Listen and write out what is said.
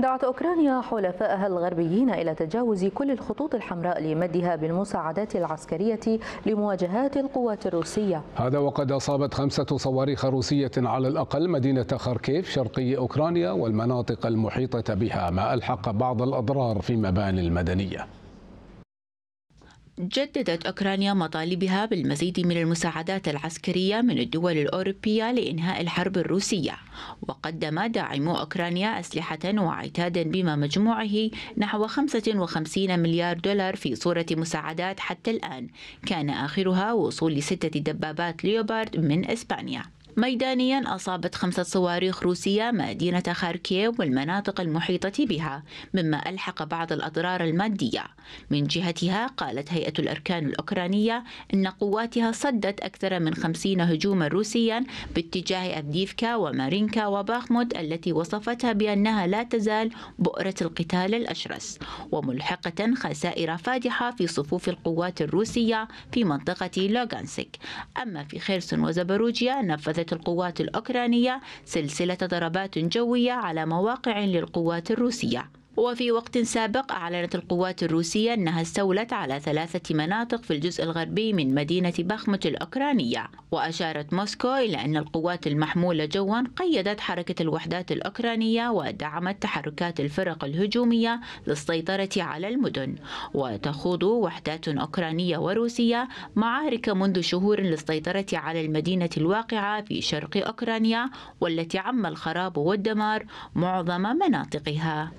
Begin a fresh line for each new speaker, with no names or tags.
دعت أوكرانيا حلفائها الغربيين إلى تجاوز كل الخطوط الحمراء لمدها بالمساعدات العسكرية لمواجهات القوات الروسية
هذا وقد أصابت خمسة صواريخ روسية على الأقل مدينة خاركيف شرقي أوكرانيا والمناطق المحيطة بها ما ألحق بعض الأضرار في مباني المدنية
جددت أوكرانيا مطالبها بالمزيد من المساعدات العسكرية من الدول الأوروبية لإنهاء الحرب الروسية وقدم داعمو أوكرانيا أسلحة وعتادا بما مجموعه نحو 55 مليار دولار في صورة مساعدات حتى الآن كان آخرها وصول ستة دبابات ليوبارد من إسبانيا ميدانيا أصابت خمسة صواريخ روسية مدينة خاركيف والمناطق المحيطة بها مما ألحق بعض الأضرار المادية من جهتها قالت هيئة الأركان الأوكرانية أن قواتها صدت أكثر من خمسين هجوما روسيا باتجاه أفديفكا ومارينكا وباخمود التي وصفتها بأنها لا تزال بؤرة القتال الأشرس وملحقة خسائر فادحة في صفوف القوات الروسية في منطقة لوغانسك أما في خيرسون وزبروجيا نفذت شنت القوات الأوكرانية سلسلة ضربات جوية على مواقع للقوات الروسية وفي وقت سابق أعلنت القوات الروسية أنها استولت على ثلاثة مناطق في الجزء الغربي من مدينة بخمت الأوكرانية وأشارت موسكو إلى أن القوات المحمولة جوا قيدت حركة الوحدات الأوكرانية ودعمت تحركات الفرق الهجومية للسيطرة على المدن وتخوض وحدات أوكرانية وروسية معارك منذ شهور للسيطرة على المدينة الواقعة في شرق أوكرانيا والتي عم الخراب والدمار معظم مناطقها